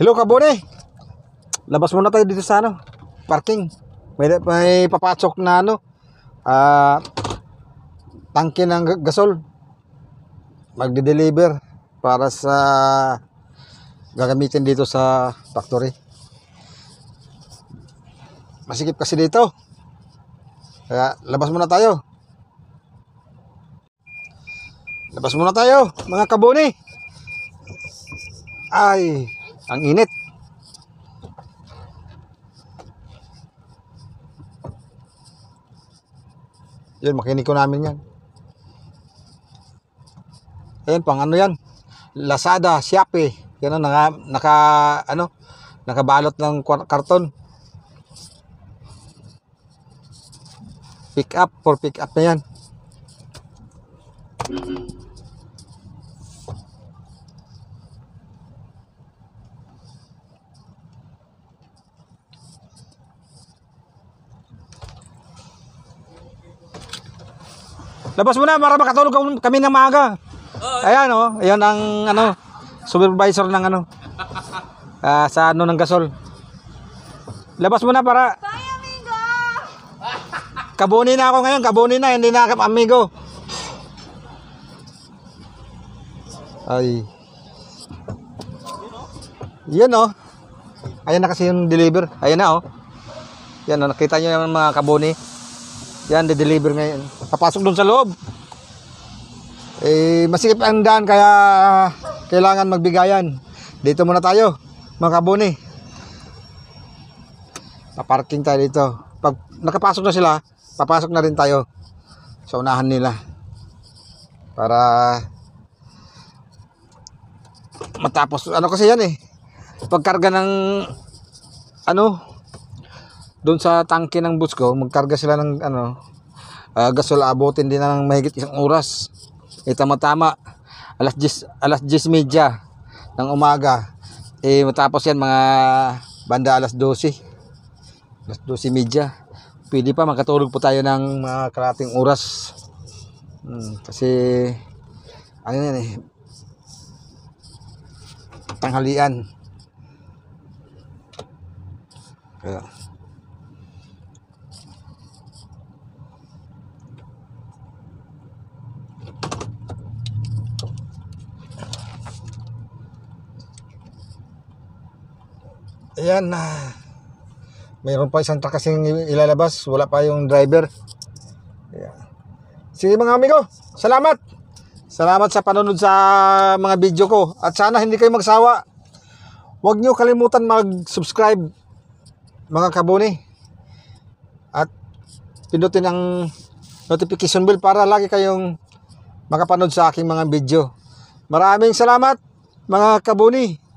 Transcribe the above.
Hello kabone. Labas muna tayo dito sa ano, parking. May may papasok na ano ah uh, tangke ng gasol. Magde-deliver para sa gagamitin dito sa factory. Masikip kasi dito. Kaya labas muna tayo. Labas muna tayo, mga kabone. Ay, ang init. Yun, makinig ko namin yan. Ayun, pang ano yan? Lazada, Shopee. Yan ang naka, naka, ano, nakabalot ng karton. Pick up for pick up na yan. Mm-hmm. Labas muna para makatulog kami ng maaga. Ayan oh, ayan ang ano, supervisor ng ano. Uh, sa ano ng gasol. Labas muna para Kabuni na ako ngayon, kabuni na, hindi na ako amigo. Ay. Yan oh. Ayan na kasi yung deliver. Ayan na oh. Yan oh, nakita niyo yung mga kabuni. Yan, de-deliver ngayon. Papasok doon sa loob. Eh, masikip ang daan kaya kailangan magbigayan. Dito muna tayo, mga kabuni. Paparking tayo dito. Pag nakapasok na sila, papasok na rin tayo sa unahan nila. Para matapos. Ano kasi yan eh. Pagkarga ng ano, doon sa tangke ng bus ko, magkarga sila ng ano, uh, gasol abot din na ng mahigit isang oras. Eh tama-tama, alas 10, alas 10 media ng umaga. Eh matapos yan mga banda alas 12. Alas 12 media. Pwede pa makatulog po tayo ng mga karating oras. Hmm, kasi ano yan eh tanghalian. Kaya Ayan na. Ah, mayroon pa isang truck kasing ilalabas. Wala pa yung driver. Ayan. Sige mga amigo. Salamat. Salamat sa panonood sa mga video ko. At sana hindi kayo magsawa. Huwag nyo kalimutan mag-subscribe mga kabuni. At pindutin ang notification bell para lagi kayong makapanood sa aking mga video. Maraming salamat mga kabuni.